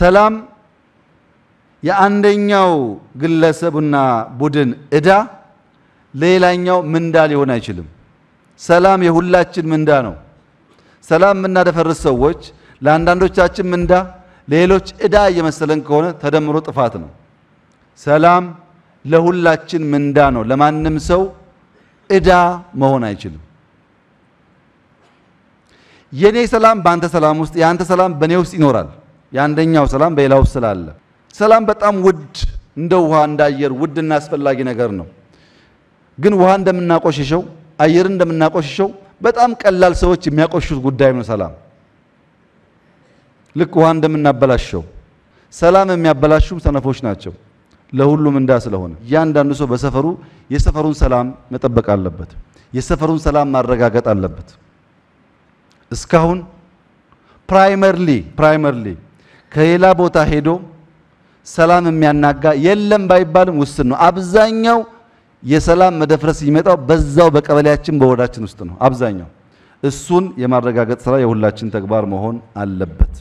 ሰላም የአንደኛው ግለሰብና ቡድን እዳ ለሌላኛው ምንዳ ሊሆን አይችልም። ሰላም የሁላችን ምንዳ ነው። ሰላም የምናደፈርስ ሰዎች ለአንዳንዶቻችን ምንዳ፣ ለሌሎች እዳ እየመሰለን ከሆነ ተደምሮ ጥፋት ነው። ሰላም ለሁላችን ምንዳ ነው። ለማንም ሰው እዳ መሆን አይችልም። የኔ ሰላም በአንተ ሰላም ውስጥ፣ የአንተ ሰላም በእኔ ውስጥ ይኖራል። የአንደኛው ሰላም በሌላው ስላለ ሰላም በጣም ውድ እንደ ውሃ እንደ አየር ውድና አስፈላጊ ነገር ነው። ግን ውሃ እንደምናቆሽሸው አየር እንደምናቆሽሸው በጣም ቀላል ሰዎች የሚያቆሹት ጉዳይ ነው። ሰላም ልክ ውሃ እንደምናበላሸው ሰላም የሚያበላሹም ሰነፎች ናቸው። ለሁሉም እንዳ ስለሆነ እያንዳንዱ ሰው በሰፈሩ የሰፈሩን ሰላም መጠበቅ አለበት። የሰፈሩን ሰላም ማረጋገጥ አለበት። እስካሁን ፕራይመርሊ ፕራይመርሊ ከሌላ ቦታ ሄዶ ሰላም የሚያናጋ የለም ባይባልም ውስን ነው። አብዛኛው የሰላም መደፍረስ ይመጣው በዛው በቀበሌያችን በወረዳችን ውስጥ ነው አብዛኛው። እሱን የማረጋገጥ ስራ የሁላችን ተግባር መሆን አለበት።